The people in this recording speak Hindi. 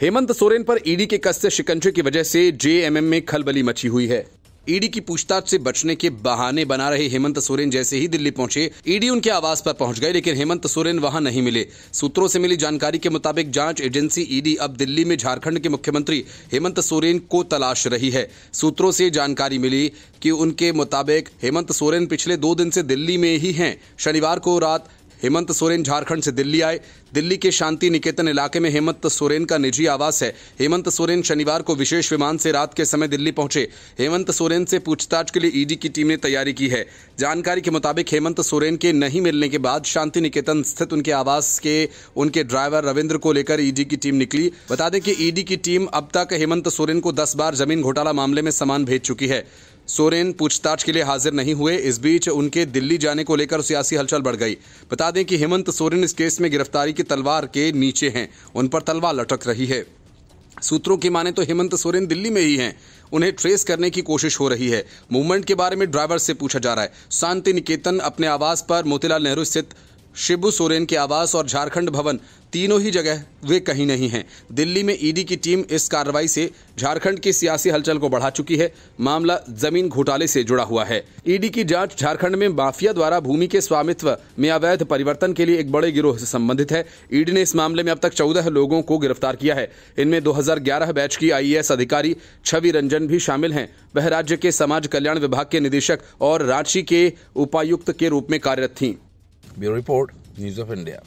हेमंत सोरेन पर ईडी के कस्ते शिकंजे की वजह से जेएमएम में खलबली मची हुई है ईडी की पूछताछ से बचने के बहाने बना रहे हेमंत सोरेन जैसे ही दिल्ली पहुंचे ईडी उनके आवास पर पहुंच गए लेकिन हेमंत सोरेन वहां नहीं मिले सूत्रों से मिली जानकारी के मुताबिक जांच एजेंसी ईडी अब दिल्ली में झारखंड के मुख्यमंत्री हेमंत सोरेन को तलाश रही है सूत्रों से जानकारी मिली कि उनके मुताबिक हेमंत सोरेन पिछले दो दिन से दिल्ली में ही हैं शनिवार को रात हेमंत सोरेन झारखंड से दिल्ली आए दिल्ली के शांति निकेतन इलाके में हेमंत सोरेन का निजी आवास है हेमंत सोरेन शनिवार को विशेष विमान से रात के समय दिल्ली पहुंचे हेमंत सोरेन से पूछताछ के लिए ईडी की टीम ने तैयारी की है जानकारी के मुताबिक हेमंत सोरेन के नहीं मिलने के बाद शांति निकेतन स्थित उनके आवास के उनके ड्राइवर रविन्द्र को लेकर ईडी की टीम निकली बता दें कि ईडी की टीम अब तक हेमंत सोरेन को दस बार जमीन घोटाला मामले में सामान भेज चुकी है सोरेन पूछताछ के लिए हाजिर नहीं हुए इस बीच उनके दिल्ली जाने को लेकर सियासी हलचल बढ़ गई बता दें कि हेमंत सोरेन इस केस में गिरफ्तारी की तलवार के नीचे हैं उन पर तलवार लटक रही है सूत्रों की माने तो हेमंत सोरेन दिल्ली में ही हैं उन्हें ट्रेस करने की कोशिश हो रही है मूवमेंट के बारे में ड्राइवर से पूछा जा रहा है शांति निकेतन अपने आवास पर मोतीलाल नेहरू स्थित शिबू सोरेन के आवास और झारखंड भवन तीनों ही जगह वे कहीं नहीं हैं दिल्ली में ईडी की टीम इस कार्रवाई से झारखंड की सियासी हलचल को बढ़ा चुकी है मामला जमीन घोटाले से जुड़ा हुआ है ईडी की जांच झारखंड में माफिया द्वारा भूमि के स्वामित्व में अवैध परिवर्तन के लिए एक बड़े गिरोह से संबंधित है ईडी ने इस मामले में अब तक चौदह लोगों को गिरफ्तार किया है इनमें दो बैच की आई अधिकारी छवि रंजन भी शामिल है वह राज्य के समाज कल्याण विभाग के निदेशक और रांची के उपायुक्त के रूप में कार्यरत थी Bureau Report, News of India.